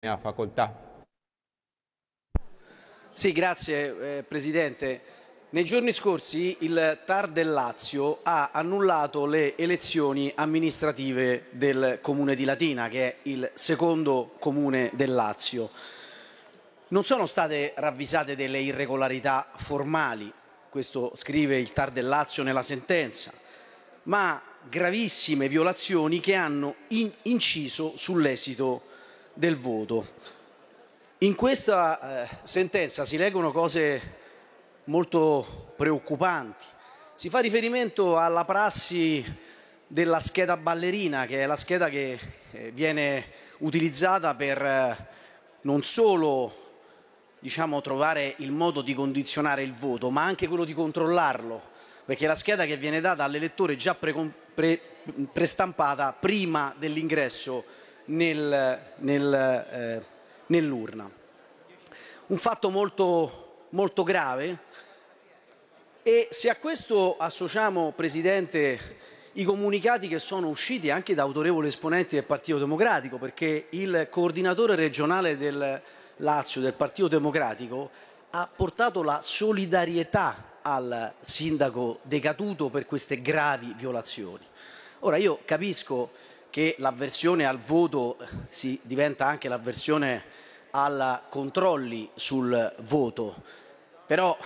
Ne facoltà. Sì, grazie eh, Presidente. Nei giorni scorsi il TAR del Lazio ha annullato le elezioni amministrative del Comune di Latina, che è il secondo comune del Lazio. Non sono state ravvisate delle irregolarità formali, questo scrive il TAR del Lazio nella sentenza, ma gravissime violazioni che hanno in inciso sull'esito del voto. In questa eh, sentenza si leggono cose molto preoccupanti. Si fa riferimento alla prassi della scheda ballerina, che è la scheda che eh, viene utilizzata per eh, non solo diciamo, trovare il modo di condizionare il voto, ma anche quello di controllarlo, perché è la scheda che viene data all'elettore già pre pre prestampata prima dell'ingresso nel, nel, eh, nell'urna. Un fatto molto, molto grave e se a questo associamo, Presidente, i comunicati che sono usciti anche da autorevoli esponenti del Partito Democratico, perché il coordinatore regionale del Lazio, del Partito Democratico, ha portato la solidarietà al sindaco decaduto per queste gravi violazioni. Ora io capisco che l'avversione al voto eh, si diventa anche l'avversione ai controlli sul voto, però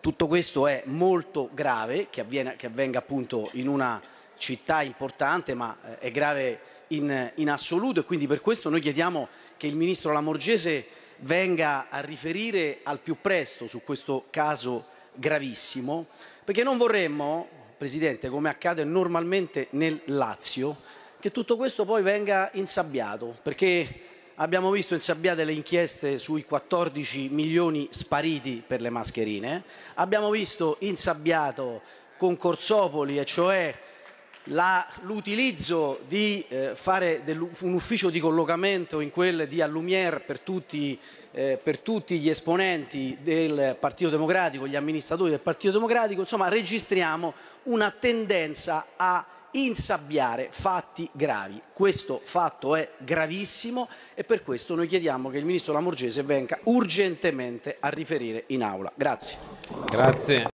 tutto questo è molto grave che, avviene, che avvenga appunto in una città importante ma eh, è grave in, in assoluto e quindi per questo noi chiediamo che il Ministro Lamorgese venga a riferire al più presto su questo caso gravissimo perché non vorremmo, Presidente, come accade normalmente nel Lazio, che tutto questo poi venga insabbiato, perché abbiamo visto insabbiate le inchieste sui 14 milioni spariti per le mascherine, abbiamo visto insabbiato con Corsopoli, e cioè l'utilizzo di eh, fare un ufficio di collocamento in quel di Allumier per tutti, eh, per tutti, gli esponenti del Partito Democratico, gli amministratori del Partito Democratico, insomma registriamo una tendenza a insabbiare fatti gravi. Questo fatto è gravissimo e per questo noi chiediamo che il ministro Lamorgese venga urgentemente a riferire in aula. Grazie. Grazie.